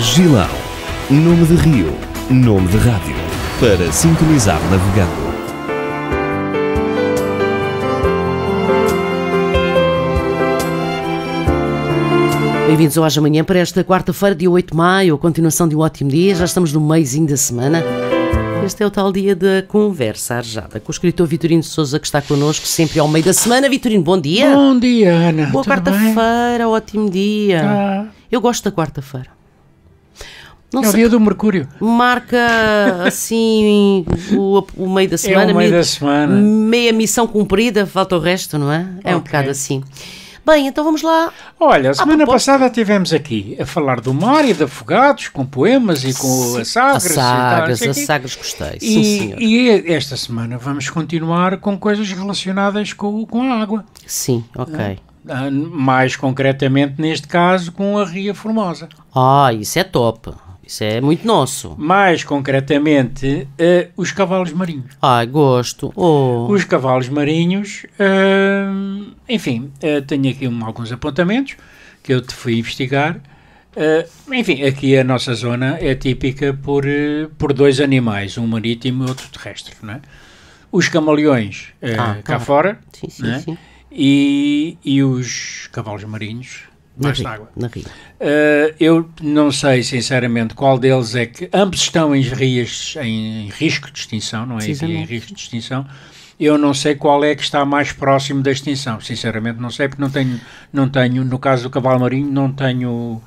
Gilão. Nome de rio, nome de rádio. Para sintonizar navegando. Bem-vindos ao Hoje Amanhã para esta quarta-feira, dia 8 de maio, continuação de um ótimo dia. Já estamos no meizinho da semana. Este é o tal dia da conversa arjada com o escritor Vitorino Souza, que está connosco sempre ao meio da semana. Vitorino, bom dia. Bom dia, Ana. Boa quarta-feira, ótimo dia. Ah. Eu gosto da quarta-feira. Não é o dia do Mercúrio. Marca assim o, o meio da semana. É o meio meia, da semana. Meia missão cumprida, falta o resto, não é? É okay. um bocado assim. Bem, então vamos lá. Olha, a ah, semana proposta. passada tivemos aqui a falar do mar e de afogados, com poemas e com as sagras. As sagras, as sagras gostei, e, sim, e, esta semana vamos continuar com coisas relacionadas com, com a água. Sim, ok. Ah, ah, mais concretamente, neste caso, com a Ria Formosa. Ah, isso é top. Isso é muito nosso. Mais concretamente, uh, os cavalos marinhos. Ai, gosto. Oh. Os cavalos marinhos. Uh, enfim, uh, tenho aqui um, alguns apontamentos que eu te fui investigar. enfim, aqui a nossa zona é típica por, por dois animais, um marítimo e outro terrestre, não é? Os camaleões ah, cá claro. Tá. fora sim, sim, é? sim. E, e os cavalos marinhos na baixo d'água. Uh, eh, eu não sei, sinceramente, qual deles é que. Ambos estão em, rias, em risco de extinção, não é? em risco de extinção. Eu não sei qual é que está mais próximo da extinção. Sinceramente, não sei, porque não tenho, não tenho no caso do cavalo marinho, não tenho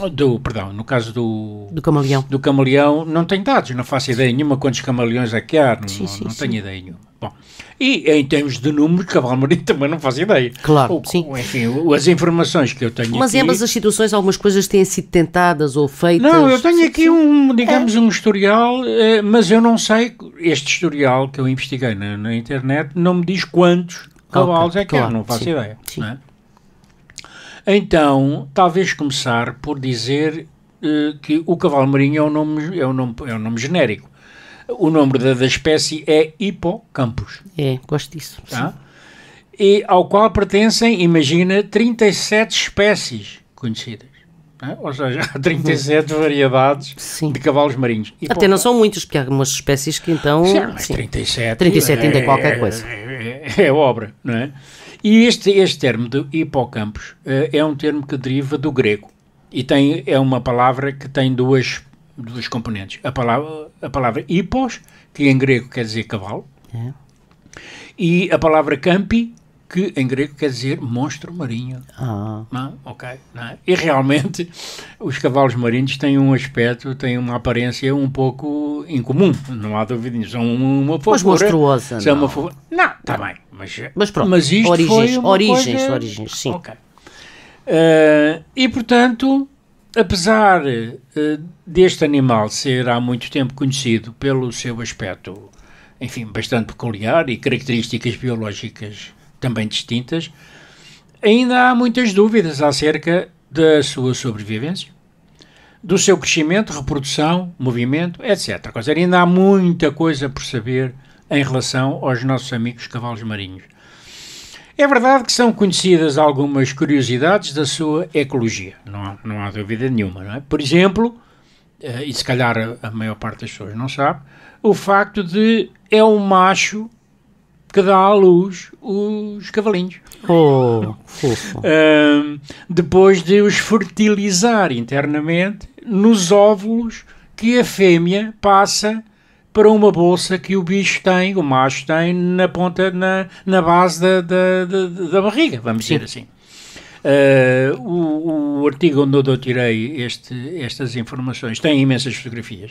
Oh, do, perdão, no caso do... Do camaleão. Do camaleão, não tenho dados, não faço ideia nenhuma quantos camaleões é que há, não, sim, sim, não tenho sim. ideia nenhuma. Bom, e em termos de números, Cavalo Marinho também não faz ideia. Claro, o, sim. Enfim, as informações que eu tenho Mas aqui... em ambas as situações algumas coisas têm sido tentadas ou feitas... Não, eu tenho sim, aqui sim. um, digamos, é. um historial, eh, mas eu não sei, este historial que eu investiguei na, na internet não me diz quantos cavalos okay, é que claro, há, não faço ideia. Sim. Não é? Então, talvez começar por dizer uh, que o cavalo marinho é um nome, é um nome, é um nome genérico. O nome da, da espécie é Hipocampus. É, gosto disso. Tá? E ao qual pertencem, imagina, 37 espécies conhecidas. Tá? Ou seja, há 37 hum. variedades sim. de cavalos marinhos. E, Até pô, não são muitos, porque há algumas espécies que então. Sim, mas sim. 37. 37 ainda é, é qualquer coisa. É, é, é obra, não é? E este, este termo de hipocampos eh, é um termo que deriva do grego e tem, é uma palavra que tem duas, duas componentes. A palavra, a palavra hipos, que em grego quer dizer cavalo, é. e a palavra campi, que em grego quer dizer monstro marinho. Ah. Não? É? Ok. Não? É? E realmente os cavalos marinhos têm um aspecto, têm uma aparência um pouco incomum, não há dúvida. São uma fofura. Mas monstruosa. São não. Não, está bem. Mas, eh, mas pronto, mas isto origens, origens, coisa... origens, sim. Okay. Uh, e portanto, apesar uh, deste animal ser há muito tempo conhecido pelo seu aspecto, enfim, bastante peculiar e características biológicas também distintas, ainda há muitas dúvidas acerca da sua sobrevivência, do seu crescimento, reprodução, movimento, etc. ainda há muita coisa por saber em relação aos nossos amigos cavalos marinhos. É verdade que são conhecidas algumas curiosidades da sua ecologia, não há, não há dúvida nenhuma. É? Por exemplo, eh, e se calhar a maior parte das pessoas não sabe, o facto de é um macho que dá à luz os cavalinhos. Oh, depois de os fertilizar internamente nos óvulos que a fêmea passa para uma bolsa que o bicho tem, o macho tem, na ponta, na, na base da, da, da, da barriga, vamos Sim. dizer assim. Uh, o, o, artigo onde eu tirei este, estas informações tem imensas fotografias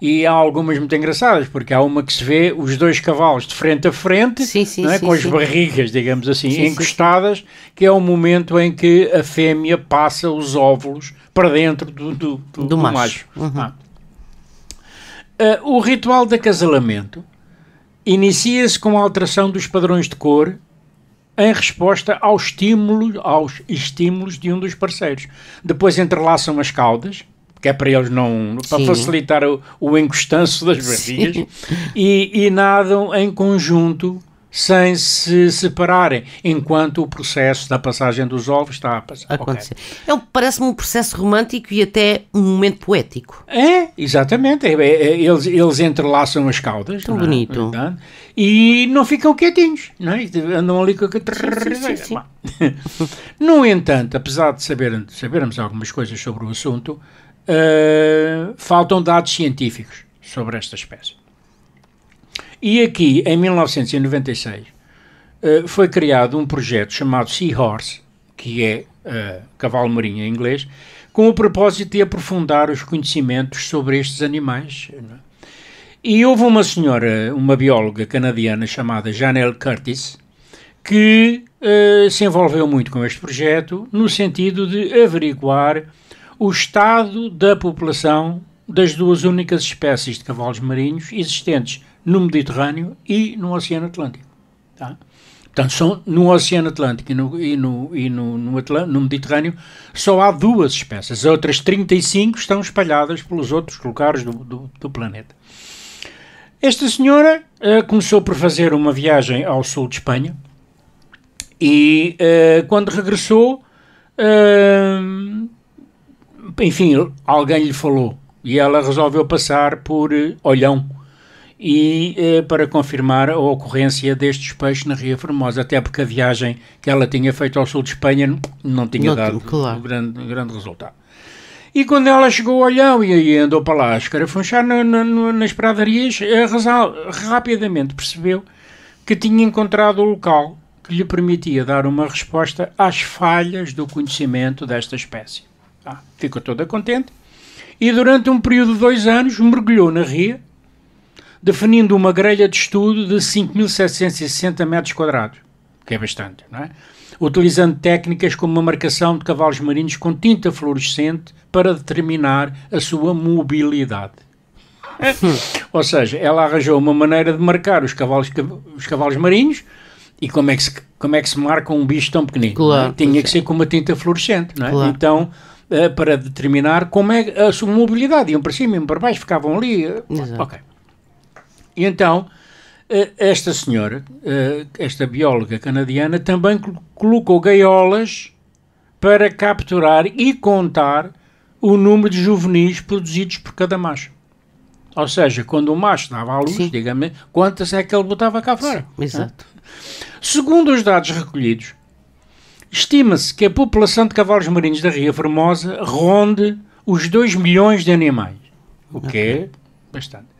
e há algumas muito engraçadas, porque há uma que se vê os dois cavalos de frente a frente, sim, sim, é? sim, com as barrigas, digamos assim, encostadas, que é o momento em que a fêmea passa os óvulos para dentro do, do, do, do, do macho. macho. Uhum. Ah. Uh, o ritual de acasalamento inicia-se com a alteração dos padrões de cor em resposta ao estímulo, aos estímulos de um dos parceiros. Depois entrelaçam as caudas, que é para eles não. para Sim. facilitar o, o encostanço das barrigas, e, e nadam em conjunto sem se separarem, enquanto o processo da passagem dos ovos está a passar. Acontecer. Okay. É, Parece-me um processo romântico e até um momento poético. É, exatamente. É, é, eles, eles entrelaçam as caudas. Tão é? bonito. É? E não ficam quietinhos, não é? Andam ali com... Sim, sim, sim, no entanto, apesar de saber, sabermos algumas coisas sobre o assunto, uh, faltam dados científicos sobre esta espécie. E aqui, em 1996, eh, foi criado um projeto chamado Seahorse, que é uh, cavalo marinho em inglês, com o propósito de aprofundar os conhecimentos sobre estes animais. É? E houve uma senhora, uma bióloga canadiana chamada Janelle Curtis, que uh, se envolveu muito com este projeto no sentido de averiguar o estado da população das duas únicas espécies de cavalos marinhos existentes no Mediterrâneo e no Oceano Atlântico. Tá? Portanto, são, no Oceano Atlântico e, no, e, no, e no, no, no Mediterrâneo só há duas espécies. As outras 35 estão espalhadas pelos outros lugares do, do, do planeta. Esta senhora uh, começou por fazer uma viagem ao sul de Espanha e uh, quando regressou, uh, enfim, alguém lhe falou e ela resolveu passar por Olhão e eh, para confirmar a ocorrência destes peixes na Ria Formosa, até porque a viagem que ela tinha feito ao sul de Espanha não tinha não, dado claro. um grande, um grande resultado. E quando ela chegou ao Olhão e aí andou para lá a escarafunchar na, na, nas pradarias, a rapidamente percebeu que tinha encontrado o local que lhe permitia dar uma resposta às falhas do conhecimento desta espécie. Ah, ficou toda contente e durante um período de dois anos mergulhou na ria definindo uma grelha de estudo de 5.760 metros quadrados, que é bastante, não é? utilizando técnicas como a marcação de cavalos marinhos com tinta fluorescente para determinar a sua mobilidade. É? Hum. Ou seja, ela arranjou uma maneira de marcar os cavalos, os cavalos marinhos e como é, que se, como é que se marca um bicho tão pequenino? É? Claro, Tinha que ser com uma tinta fluorescente, não é? Claro. Então, eh, para determinar como é a sua mobilidade, iam para cima, iam para baixo, ficavam ali. Eh, Exato. Ok. E então, eh, esta senhora, eh, esta bióloga canadiana, também colocou gaiolas para capturar e contar o número de juvenis produzidos por cada macho. Ou seja, quando o macho dava à luz, diga-me, quantas é que ele botava cá fora? Sim, exato. Segundo os dados recolhidos, estima-se que a população de cavalos marinhos da Ria Formosa ronde os 2 milhões de animais, o que é bastante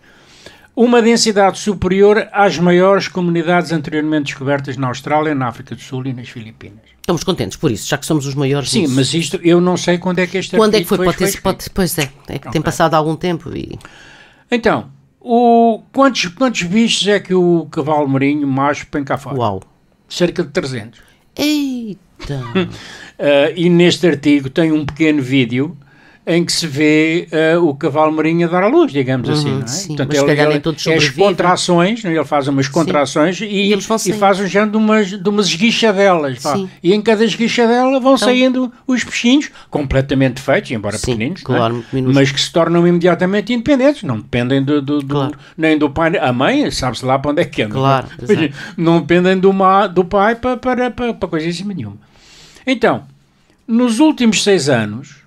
uma densidade superior às maiores comunidades anteriormente descobertas na Austrália, na África do Sul e nas Filipinas. Estamos contentes por isso, já que somos os maiores. Sim, nisso. mas isto eu não sei quando é que este Quando é que foi? pode, foi, ter, pode pois é, é okay. tem passado algum tempo e. Então, o, quantos, quantos bichos é que o cavalo marinho macho põe cá fora? Uau! Cerca de 300. Eita! uh, e neste artigo tem um pequeno vídeo em que se vê uh, o cavalo marinho a dar à luz, digamos uhum, assim. Não é? Sim, Portanto, ele, ele, todos é as contrações, né? ele faz umas contrações e, e, e faz um género de umas, de umas esguichadelas. E em cada esguichadela vão então, saindo os peixinhos, completamente feitos, embora sim, pequeninos, é? claro, é? mas que se tornam imediatamente independentes, não dependem do, do, do claro. nem do pai, a mãe sabe-se lá para onde é que anda. É? Claro, não, dependem do, ma, do pai para, para, para, para coisíssima nenhuma. Então, nos últimos seis anos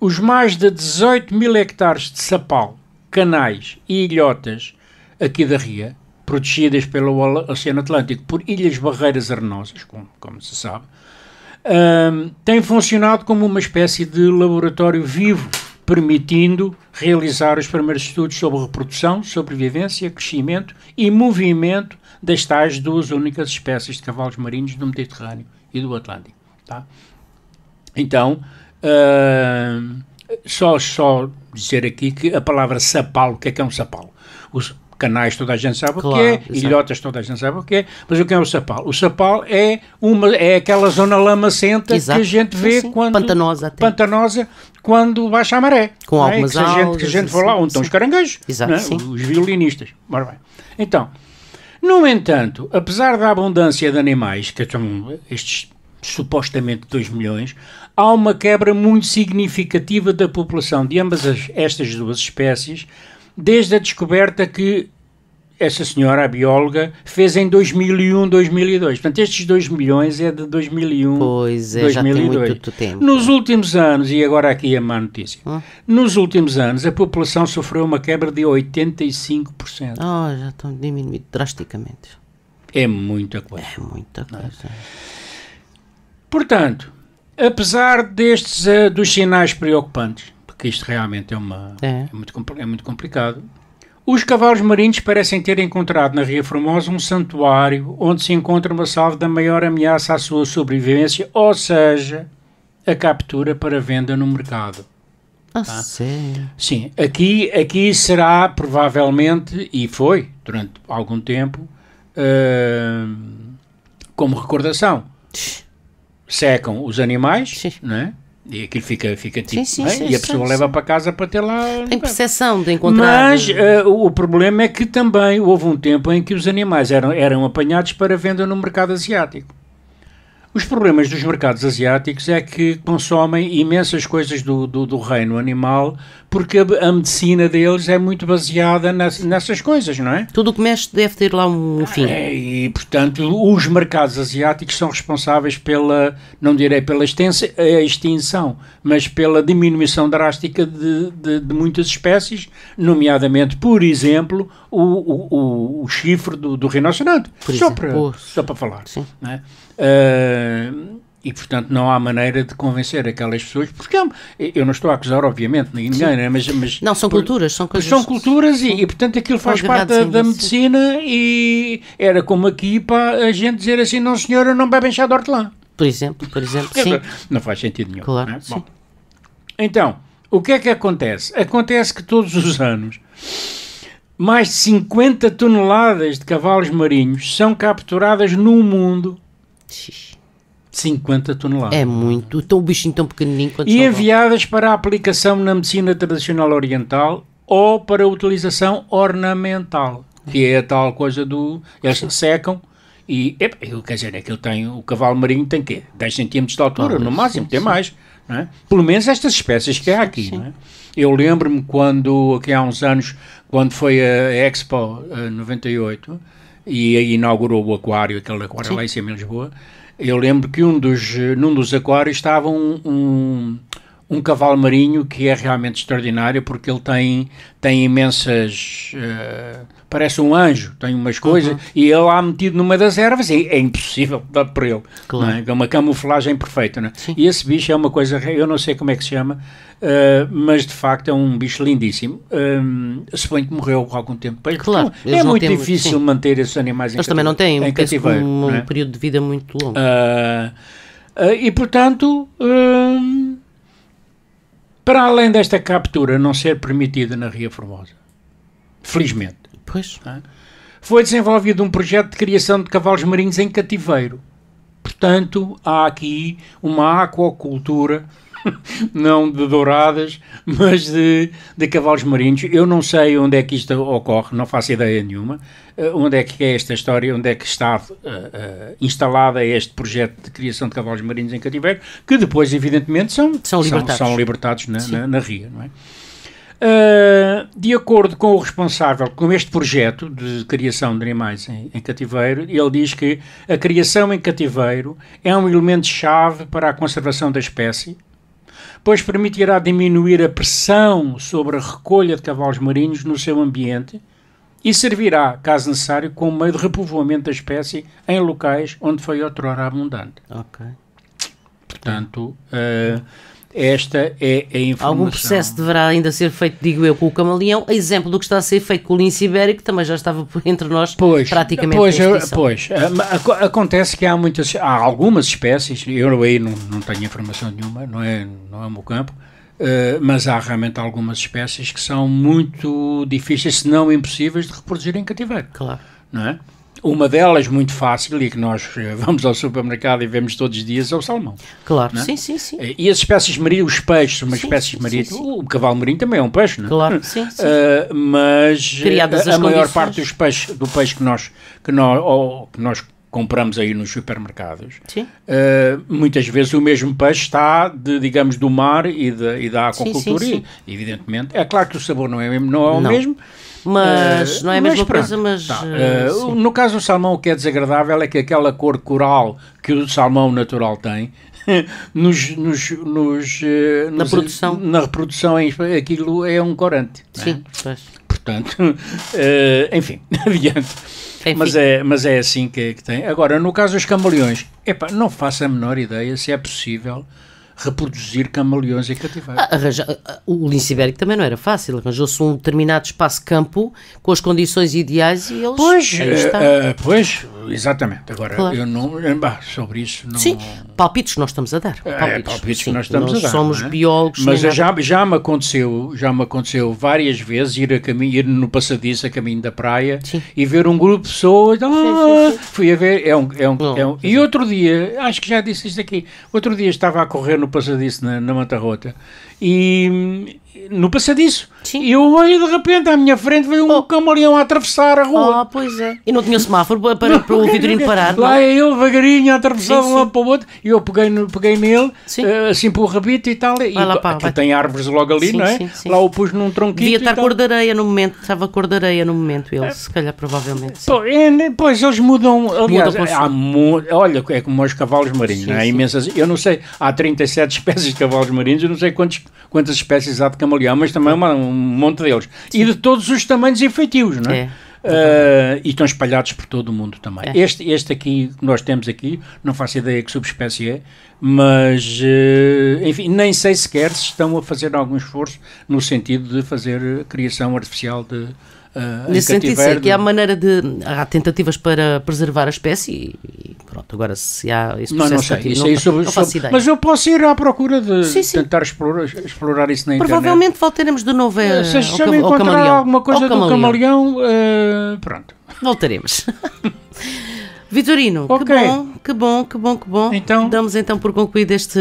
os mais de 18 mil hectares de sapal, canais e ilhotas aqui da Ria, protegidas pelo Oceano Atlântico por ilhas barreiras arenosas, como, como se sabe, um, têm funcionado como uma espécie de laboratório vivo, permitindo realizar os primeiros estudos sobre reprodução, sobrevivência, crescimento e movimento das tais duas únicas espécies de cavalos marinhos do Mediterrâneo e do Atlântico. Tá? Então, Uh, só, só dizer aqui que a palavra sapal, o que é que é um sapal? Os canais toda a gente sabe claro, o que é, exatamente. ilhotas toda a gente sabe o que é, mas o que é o sapal? O sapal é, uma, é aquela zona lamacenta Exato. que a gente vê quando... Pantanosa até. Pantanosa, quando baixa a maré. Com é? algumas que Gente, que a gente assim, lá, onde estão os caranguejos, Exato, é? os violinistas. Então, no entanto, apesar da abundância de animais, que são estes supostamente 2 milhões, há uma quebra muito significativa da população de ambas as, estas duas espécies, desde a descoberta que essa senhora, a bióloga, fez em 2001, 2002. Portanto, estes 2 milhões é de 2001, pois é, 2002. Já tem muito tempo. Nos últimos anos, e agora aqui a má notícia, hum? nos últimos anos a população sofreu uma quebra de 85%. Ah, oh, já estão diminuídos drasticamente. É muita coisa. É muita é? coisa. É? Portanto, Apesar destes uh, dos sinais preocupantes, porque isto realmente é, uma, é. é muito, é muito complicado, os cavalos marinhos parecem ter encontrado na Ria Formosa um santuário onde se encontra uma salva da maior ameaça à sua sobrevivência, ou seja, a captura para venda no mercado. Ah, tá? sim. Sim, aqui, aqui será provavelmente, e foi durante algum tempo, uh, como recordação secam os animais, sim. né? E aquilo fica, fica tipo, sim, sim, é? e a pessoa leva para casa para ter lá. Tem percepção de encontrar. Mas uh, o problema é que também houve um tempo em que os animais eram, eram apanhados para venda no mercado asiático. Os problemas dos mercados asiáticos é que consomem imensas coisas do, do, do reino animal, porque a, a, medicina deles é muito baseada nessas coisas, não é? Tudo o que mexe deve ter lá um ah, fim. É, e, portanto, os mercados asiáticos são responsáveis pela, não direi pela eh, extinção, mas pela diminuição drástica de, de, de muitas espécies, nomeadamente, por exemplo, o, o, o, o chifre do, do rinoceronte. Só para, só para falar. Sim. Não é? Ah, e, portanto, não há maneira de convencer aquelas pessoas, porque é eu não estou a acusar, obviamente, ninguém, né? mas, mas... Não, são por, culturas, são coisas... São culturas e, e, portanto, aquilo faz parte da, da assim. medicina e era como aqui para a gente dizer assim, não senhora, não bebem chá de hortelã. Por exemplo, por exemplo, sim. Não faz sentido nenhum. Claro, né? Bom, então, o que é que acontece? Acontece que todos os anos mais de 50 toneladas de cavalos marinhos são capturadas no mundo 50 toneladas. É muito. Então o bichinho tão pequenininho quanto E enviadas para a aplicação na medicina tradicional oriental ou para utilização ornamental, que é a tal coisa do. Eles secam e. Epa, quer dizer, é ele tem. O cavalo marinho tem que 10 centímetros de altura, ah, no máximo, sim, tem sim. mais. É? Pelo menos estas espécies que há aqui. É? Eu lembro-me quando, aqui há uns anos, quando foi a Expo 98 eh, e inaugurou o aquário, aquele aquário Sim. lá em cima em Lisboa. Eu lembro que um dos, num dos aquários estava um, um um cavalo marinho que é realmente extraordinário porque ele tem, tem imensas. Uh, parece um anjo, tem umas coisas, uhum. e ele há metido numa das ervas, e é impossível dar por ele. É? Claro. É? é? uma camuflagem perfeita. Não é? E esse bicho é uma coisa, eu não sei como é que se chama, uh, mas de facto é um bicho lindíssimo. Um, eh, suponho que morreu há algum tempo depois. Claro, então, é muito difícil sim. manter esses animais eles em Eles também não têm cativeiro, um, é? período de vida muito longo. Uh, e portanto para além desta captura não ser permitida na Ria Formosa. Felizmente. Pois. É? Foi desenvolvido um projeto de criação de cavalos marinhos em cativeiro. Portanto, há aqui uma aquacultura não de douradas, mas de, de cavalos marinhos. Eu não sei onde é que isto ocorre, não faço ideia nenhuma. Uh, onde é que é esta história, onde é que está uh, uh, instalada este projeto de criação de cavalos marinhos em cativeiro, que depois, evidentemente, são, são libertados, são, são libertados na, na, na, RIA, não é? Uh, de acordo com o responsável com este projeto de criação de animais em, em, cativeiro, ele diz que a criação em cativeiro é um elemento chave para a conservação da espécie pois permitirá diminuir a pressão sobre a recolha de cavalos marinhos no seu ambiente e servirá, caso necessário, como meio de repovoamento da espécie em locais onde foi outrora abundante. Ok. Portanto, uh, esta é a informação. Algum processo deverá ainda ser feito, digo eu, com o camaleão, a exemplo do que está a ser feito com o lince ibérico, que também já estava entre nós pois, praticamente Pois, eu, pois ah, acontece que há muitas, há algumas espécies, eu aí não, não tenho informação nenhuma, não é, não é o meu campo, Uh, mas há realmente algumas espécies que são muito difíceis, se não impossíveis, de reproduzir em cativeiro. Claro. Não é? Uma delas, muito fácil, e que nós eh, vamos ao supermercado e vemos todos os dias, é o salmão. Claro, é? sim, sim, sim. Eh, e as espécies marinhas, os peixes, uma sim, espécie sim, marinha, sim, o cavalo marinho também é um peixe, não é? Claro, sim, sim. Uh, mas Criadas a, a maior parte dos peixes, do peixe que nós, que nós, ou, que nós compramos aí nos supermercados, uh, muitas vezes o mesmo peixe está, de, digamos, do mar e, de, e da aquacultura, sim, sim, sim. E, evidentemente. É claro que o sabor não é, mesmo, não é o não. mesmo. Mas uh, não é a mesma coisa, mas... Tá. Uh, no caso do salmão, o que é desagradável é que aquela cor coral que o salmão natural tem, nos, nos, nos, na nos, produção, na reprodução aquilo é um corante. É? Sim, é? pois. Portanto, enfim, adiante. Enfim. Mas é, mas é assim que, é que tem. Agora, no caso dos camaleões, não faço a menor ideia se é possível reproduzir camaleões e cativar. Ah, ah, o lince ibérico também não era fácil, arranjou-se um determinado espaço-campo com as condições ideais e eles. Pois, uh, pois exatamente. Agora, claro. eu não. Eh, bah, sobre isso não. Sim, palpites nós estamos a dar. Palpites, é, palpites sim, nós estamos nós a dar. Somos é? biólogos. Mas já, já, me aconteceu, já me aconteceu várias vezes ir, a caminho, ir no passadiço a caminho da praia sim. e ver um grupo de pessoas. Ah, fui a ver. É um, é um, não, é um e outro dia, acho que já disse isto aqui, outro dia estava a correr no no passadiço, na, na Mata Rota. E, no passadiço. Sim. E eu olho de repente à minha frente veio um oh. camaleão a atravessar a rua. Ah, oh, pois é. E não tinha semáforo para, para, para o vidrinho parar. Lá é ele vagarinho a atravessar de um lado para o outro. E eu peguei, peguei nele, eh, assim assim o rabito e tal. Vai e lá, pá, tem árvores logo ali, sim, não é? Lá o pus num tronquinho. Devia estar cor de areia no momento, estava cor de areia no momento, ele, é. se calhar, provavelmente. É, né, pois eles mudam. Aliás, Muda é, há, olha, é como os cavalos marinhos, sim, é? imensas. Eu não sei, há 37 espécies de cavalos marinhos, eu não sei quantos, quantas espécies há de cavalos Famalicão, mas também uma, um monte deles. Sim. E de todos os tamanhos e feitios, não é? é. Uh, e estão espalhados por todo o mundo também. É. Este, este aqui, nós temos aqui, não faço ideia que subespécie é, mas uh, enfim, nem sei sequer se estão a fazer algum esforço no sentido de fazer criação artificial de, Uh, ah, Nesse sentido, sim, que há maneira de. Há tentativas para preservar a espécie e, pronto, agora se há esse processo não, não sei, cativo, isso não, sobre, não faço sobre, ideia. Mas eu posso ir à procura de sim, sim. tentar explorar, explorar isso na internet. Provavelmente voltaremos de novo a, é, se ao, ao encontrar alguma coisa do camaleão, camaleão uh, pronto. Voltaremos. Vitorino, okay. que bom, que bom, que bom, que bom. Então, Damos então por concluída esta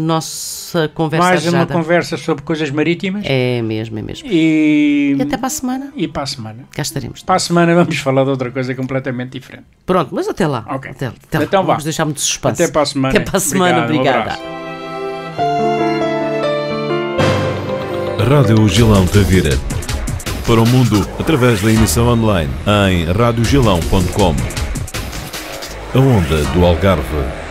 nossa conversa. Mais uma conversa sobre coisas marítimas. É mesmo, é mesmo. E... e, até para a semana. E para a semana. Cá estaremos. Para a semana vamos falar de outra coisa completamente diferente. Pronto, mas até lá. Okay. Até, até lá. Então vamos deixar muito suspense. Até para a semana. Até para a semana, obrigada. Um Rádio Gilão Tavira. Para o mundo através da emissão online em radiogilão.com. A onda do Algarve